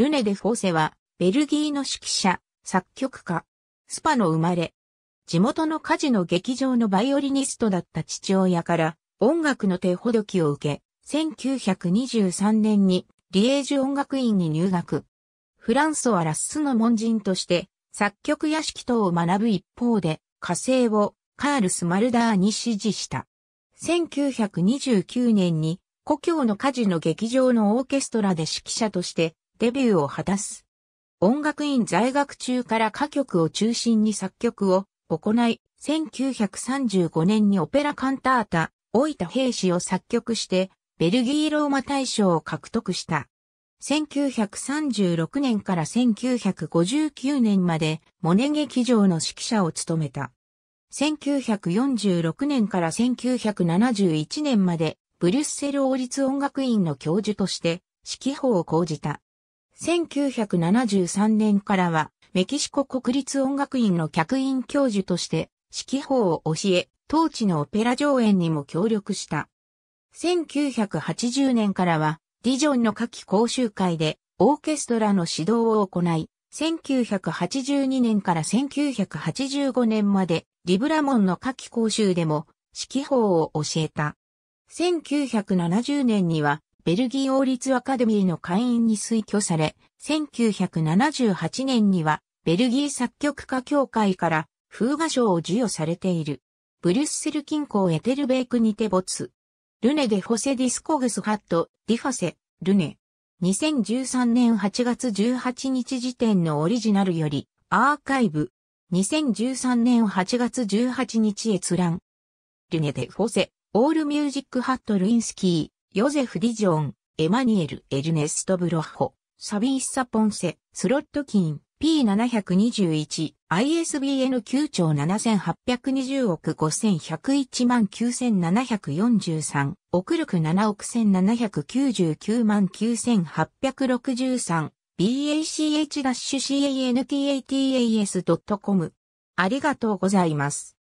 ルネ・デ・フォーセは、ベルギーの指揮者、作曲家、スパの生まれ。地元の火事の劇場のバイオリニストだった父親から音楽の手ほどきを受け、1923年にリエージュ音楽院に入学。フランソア・ラッスの門人として作曲屋敷等を学ぶ一方で、火星をカールス・マルダーに指示した。1929年に故郷の火事の劇場のオーケストラで指揮者としてデビューを果たす。音楽院在学中から歌曲を中心に作曲を行い、1935年にオペラカンタータ、老いた兵士を作曲して、ベルギーローマ大賞を獲得した。1936年から1959年まで、モネ劇場の指揮者を務めた。1946年から1971年まで、ブリュッセル王立音楽院の教授として、指揮法を講じた。1973年からは、メキシコ国立音楽院の客員教授として、指揮法を教え、当地のオペラ上演にも協力した。1980年からは、ディジョンの夏季講習会で、オーケストラの指導を行い、1982年から1985年まで、リブラモンの夏季講習でも、指揮法を教えた。1970年には、ベルギー王立アカデミーの会員に推挙され、1978年にはベルギー作曲家協会から風画賞を授与されている。ブリュッセル近郊エテルベークにて没。ルネデ・フォセディスコグスハット、ディファセ、ルネ。2013年8月18日時点のオリジナルより、アーカイブ。2013年8月18日閲覧。ルネデ・フォセ、オールミュージックハットルインスキー。ヨゼフ・ディジョン、エマニエル・エルネスト・ブロッホ、サビーッサ・ポンセ、スロットキン、P721、ISBN 9兆7820億5101万9743、億力7億1799万9863、bach-cantas.com。ありがとうございます。